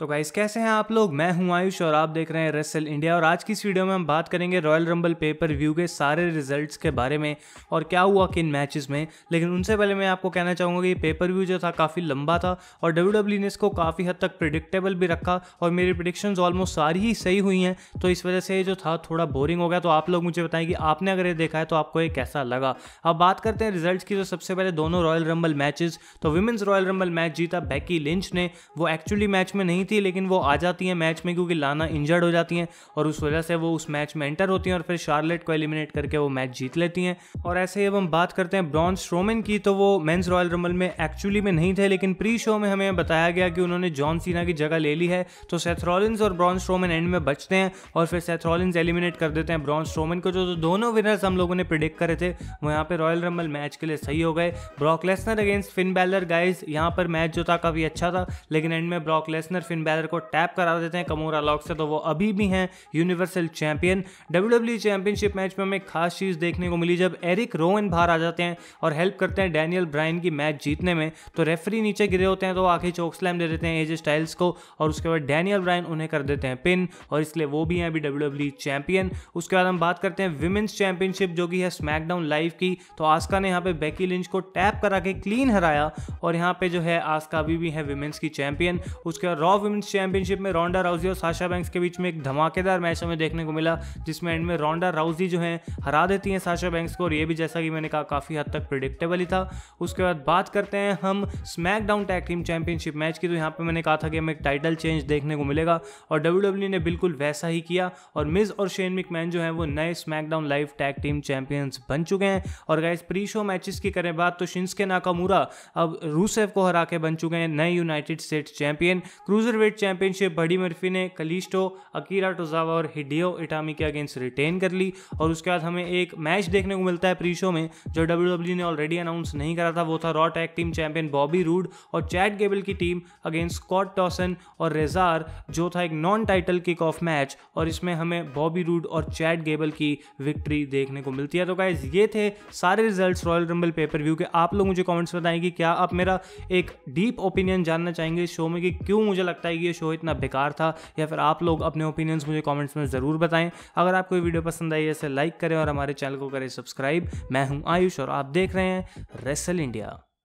तो गाइस कैसे हैं आप लोग मैं हूं आयुष और आप देख रहे हैं रेसल इंडिया और आज की इस वीडियो में हम बात करेंगे रॉयल रंबल पेपर व्यू के सारे रिजल्ट्स के बारे में और क्या हुआ किन मैचेस में लेकिन उनसे पहले मैं आपको कहना चाहूँगा कि पेपर व्यू जो था काफ़ी लंबा था और डब्ल्यू e ने इसको काफ़ी हद तक प्रिडिक्टेबल भी रखा और मेरी प्रडिक्शन ऑलमोस्ट सारी ही सही हुई हैं तो इस वजह से जो था थोड़ा बोरिंग हो गया तो आप लोग मुझे बताएं कि आपने अगर ये देखा है तो आपको ये कैसा लगा अब बात करते हैं रिजल्ट की तो सबसे पहले दोनों रॉयल रंबल मैचेज तो वुमेंस रॉयल रंबल मैच जीता बैकी लिंच ने वो एक्चुअली मैच में नहीं नहीं थी लेकिन वो आ जाती हैं मैच में क्योंकि लाना इंजर्ड हो जाती हैं और उस वजह से वो उस मैच में एंटर होती हैं और फिर शार्लेट को एलिमिनेट करके वो मैच जीत लेती हैं और ऐसे ही अब हम बात करते हैं ब्रॉन्स स्ट्रोमन की तो वो मेन्स रॉयल रमल में एक्चुअली में नहीं थे लेकिन प्री शो में हमें बताया गया कि उन्होंने जॉन सीना की जगह ले ली है तो सेथरॉलिन्स और ब्रॉन्स स्ट्रोमन एंड में बचते हैं और फिर सेथरॉलिन्स एलिमिनेट कर देते हैं ब्रॉन्स स्ट्रोमन को जो तो दोनों विनर्स हम लोगों ने प्रिडिक्ट करे थे वो यहाँ पर रॉयल रमल मैच के लिए सही हो गए Brock Lesnar against Finn Balor guys यहाँ पर मैच जो था काफ़ी अच्छा था लेकिन एंड में Brock Lesnar Finn Finn Balor को टैप करा देते हैं कमोरा लॉक से तो वो अभी भी हैं universal champion W championship match में हमें खास चीज़ देखने को मिली जब एरिक रोवन बाहर आ जाते हैं और हेल्प करते हैं डैनियल ब्राइन की मैच जीतने में तो रेफरी नीचे गिरे होते हैं तो आखिर चौक स्लैम दे देते हैं एज स्टाइल्स को और उसके बाद डैनियल ब्राइन उन्हें कर देते हैं पिन और इसलिए वो भी हैं अभी डब्ल्यू चैंपियन उसके बाद हम बात करते हैं विमेंस चैंपियनशिप जो कि है स्मैकडाउन लाइव की तो आस्का ने यहाँ पे बैकी लिंच को टैप करा के क्लीन हराया और यहाँ पे जो है आस्का अभी भी है विमेंस की चैंपियन उसके बाद रॉ वुमेंस चैंपियनशिप में रोंडा राउजी और साशा बैंक्स के बीच में एक धमाकेदार मैच हमें देखने को मिला जिसमें एंड में रोंडा राउजी जो है हरा देती हैं साशा बैंक्स को और ये भी जैसा कि मैंने कहा काफ़ी हद तक प्रिडिक्टेबल ही था उसके बाद बात करते हैं हम SmackDown tag team championship match की तो यहाँ पर मैंने कहा था कि हमें एक टाइटल चेंज देखने को मिलेगा और डब्ल्यू e ने बिल्कुल वैसा ही किया और मिज और शेन मिकमैन जो है वो नए SmackDown live tag team champions बन चुके हैं और गाइस प्री शो मैचेस की करें बात तो शिंस के नाकामूरा अब रूसेफ को हरा के बन चुके हैं नए United States champion cruiser welterweight championship Buddy Murphy ने कलिस्टो अकीरा टोजावा और हिडियो इटामी के अगेंस्ट रिटेन कर ली और उसके बाद हमें एक मैच देखने को मिलता है प्रीशो में जो डब्ल्यू e ने ऑलरेडी अनाउंस नहीं करा था वो था Raw tag team champion Bobby Roode और चैट गेबल की टीम अगेंस्ट स्कॉट टॉसन और रेजार जो था एक non title kick off match और इसमें हमें बॉबी रूड और चैट गेबल की विक्ट्री देखने को मिलती है तो गाइज ये थे सारे results Royal Rumble pay per view के आप लोग मुझे कमेंट्स बताएंगे क्या आप मेरा एक डीप ओपिनियन जानना चाहेंगे इस शो में कि क्यों मुझे लगता लगता है कि ये शो इतना बेकार था या फिर आप लोग अपने ओपिनियंस मुझे कॉमेंट्स में ज़रूर बताएं अगर आपको ये वीडियो पसंद आई है इसे लाइक करें और हमारे चैनल को करें सब्सक्राइब मैं हूँ आयुष और आप देख रहे हैं रेसल इंडिया